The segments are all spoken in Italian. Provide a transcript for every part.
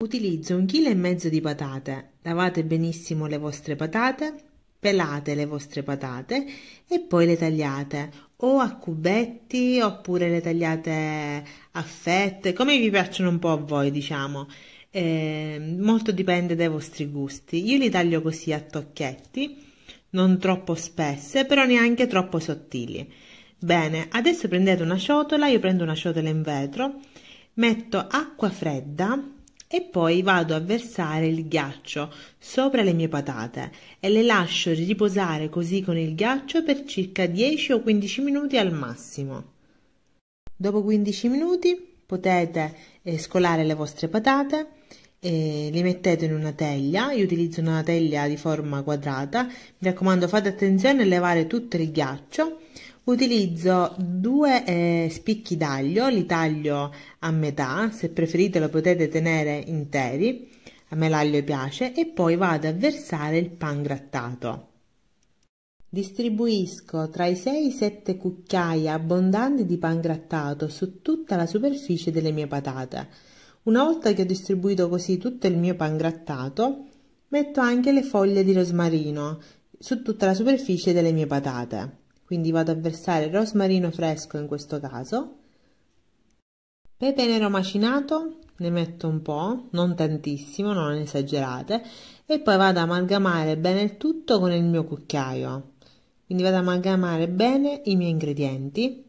Utilizzo un chilo e mezzo di patate, lavate benissimo le vostre patate, pelate le vostre patate e poi le tagliate o a cubetti oppure le tagliate a fette, come vi piacciono un po' a voi diciamo. Eh, molto dipende dai vostri gusti. Io li taglio così a tocchetti, non troppo spesse, però neanche troppo sottili. Bene, adesso prendete una ciotola, io prendo una ciotola in vetro, metto acqua fredda e poi vado a versare il ghiaccio sopra le mie patate e le lascio riposare così con il ghiaccio per circa 10 o 15 minuti al massimo. Dopo 15 minuti potete eh, scolare le vostre patate e le mettete in una teglia, io utilizzo una teglia di forma quadrata, mi raccomando fate attenzione a levare tutto il ghiaccio, Utilizzo due eh, spicchi d'aglio, li taglio a metà, se preferite lo potete tenere interi, a me l'aglio piace, e poi vado a versare il pan grattato. Distribuisco tra i 6 e i 7 cucchiai abbondanti di pan grattato su tutta la superficie delle mie patate. Una volta che ho distribuito così tutto il mio pan grattato, metto anche le foglie di rosmarino su tutta la superficie delle mie patate quindi vado a versare rosmarino fresco in questo caso pepe nero macinato ne metto un po', non tantissimo, non esagerate, e poi vado ad amalgamare bene il tutto con il mio cucchiaio. Quindi vado ad amalgamare bene i miei ingredienti.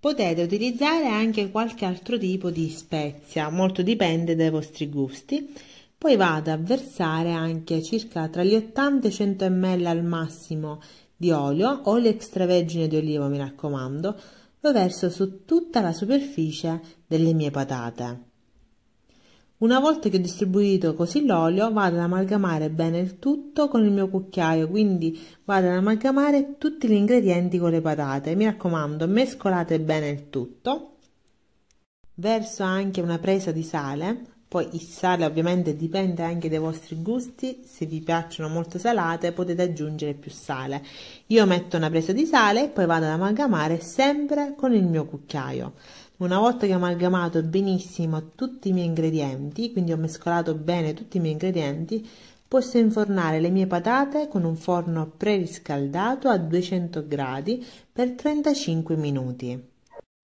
Potete utilizzare anche qualche altro tipo di spezia, molto dipende dai vostri gusti. Poi vado a versare anche circa tra gli 80 e i 100 ml al massimo di olio o l'extravergine di oliva, mi raccomando, lo verso su tutta la superficie delle mie patate. Una volta che ho distribuito così l'olio, vado ad amalgamare bene il tutto con il mio cucchiaio, quindi vado ad amalgamare tutti gli ingredienti con le patate. Mi raccomando, mescolate bene il tutto. Verso anche una presa di sale poi il sale ovviamente dipende anche dai vostri gusti, se vi piacciono molto salate potete aggiungere più sale. Io metto una presa di sale e poi vado ad amalgamare sempre con il mio cucchiaio. Una volta che ho amalgamato benissimo tutti i miei ingredienti, quindi ho mescolato bene tutti i miei ingredienti, posso infornare le mie patate con un forno preriscaldato a 200 gradi per 35 minuti.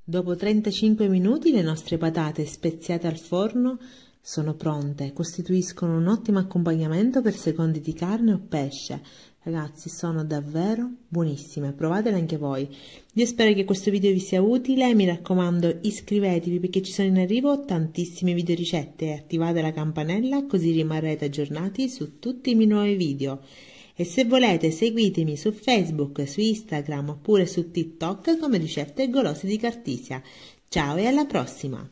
Dopo 35 minuti le nostre patate speziate al forno sono pronte, costituiscono un ottimo accompagnamento per secondi di carne o pesce. Ragazzi, sono davvero buonissime, provatele anche voi. Io spero che questo video vi sia utile, mi raccomando iscrivetevi perché ci sono in arrivo tantissime video ricette e attivate la campanella così rimarrete aggiornati su tutti i miei nuovi video. E se volete seguitemi su Facebook, su Instagram oppure su TikTok come ricette golose di Cartisia. Ciao e alla prossima!